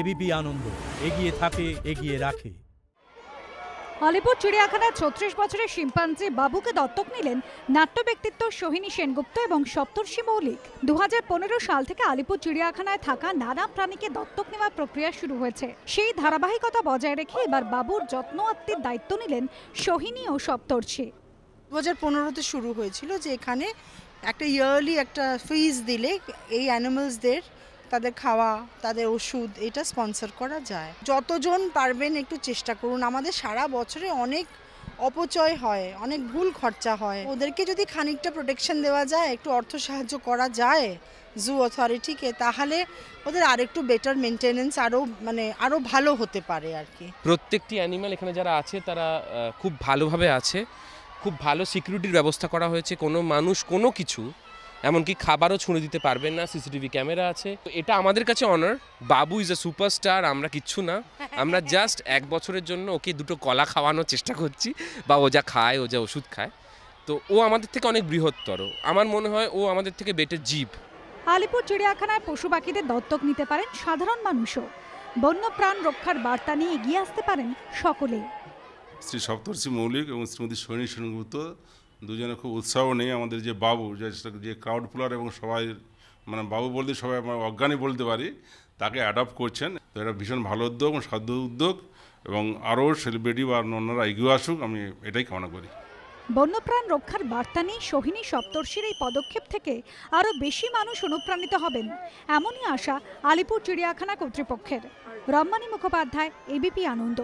ABP আনন্দ এগিয়ে থাকে এগিয়ে রাখে হলিপুর চিড়িয়াখানার ছত্রিশ বছরের শিম্পাঞ্জি বাবুকে দত্তক নিলেন নাট্য ব্যক্তিত্ব সোহিনী সেনগুপ্ত এবং সপ্তর্ষি মৌলিক দু সাল থেকে আলিপুর চিড়িয়াখানায় থাকা নানা প্রাণীকে দত্তক নেওয়ার প্রক্রিয়া শুরু হয়েছে সেই ধারাবাহিকতা বজায় রেখে এবার বাবুর যত্ন আত্মীর দায়িত্ব নিলেন সোহিনী ও সপ্তর্ষি দু হাজার পনেরোতে শুরু হয়েছিল যে এখানে একটা ইয়ারলি একটা ফিজ দিলে এই অ্যানিমালসদের তাদের খাওয়া তাদের ওষুধ এটা স্পন্সর করা যায় যতজন পারবেন একটু চেষ্টা করুন আমাদের সারা বছরে অনেক অপচয় হয় অনেক ভুল খরচা হয় ওদেরকে যদি খানিকটা প্রোটেকশন দেওয়া যায় একটু অর্থ সাহায্য করা যায় জু অথরিটিকে তাহলে ওদের আরেকটু বেটার মেনটেন্স আরও মানে আরও ভালো হতে পারে আর কি প্রত্যেকটি অ্যানিম্যাল এখানে যারা আছে তারা খুব ভালোভাবে আছে খুব ভালো সিকিউরিটির ব্যবস্থা করা হয়েছে কোনো মানুষ কোনো কিছু এমনকি খাবারও ছুঁড়ে দিতে পারবেন না সিসিটিভি ক্যামেরা আছে তো এটা আমাদের কাছে অনার বাবু ইজ এ সুপারস্টার আমরা কিচ্ছু না আমরা জাস্ট এক বছরের জন্য ওকে দুটো কলা খাওয়ানোর চেষ্টা করছি বা ও যা খায় ও যা ওষুধ খায় তো ও আমাদের থেকে অনেক বৃহত্তর আমার মনে হয় ও আমাদের থেকে বেটার জীব আলিপুর চিড়িয়াখানায় পশু পাখিদের দত্তক নিতে পারেন সাধারণ মানুষও বন্য প্রাণ রক্ষার বার্তা নিয়ে এগিয়ে আসতে পারেন সকলে শ্রী সপ্তর্ষি মৌলিক এবং শ্রীমতী সৈনিক সেনগুপ্ত দুজনে খুব উৎসাহ নেই আমাদের যে বাবু যে ক্রাউড পুলার এবং সবাই মানে বাবু বলতে সবাই আমরা অজ্ঞানী বলতে পারি তাকে অ্যাডপ্ট করছেন তো এটা ভীষণ ভালো উদ্যোগ এবং সাধ্য উদ্যোগ এবং আরও সেলিব্রিটি বা অন্যরা এগিয়ে আসুক আমি এটাই কামনা করি বন্যপ্রাণ রক্ষার বার্তা নিয়ে সোহিনী সপ্তর্ষির এই পদক্ষেপ থেকে আরও বেশি মানুষ অনুপ্রাণিত হবেন এমনই আশা আলিপুর চিড়িয়াখানা কর্তৃপক্ষের রম্মানী মুখোপাধ্যায় এবিপি আনন্দ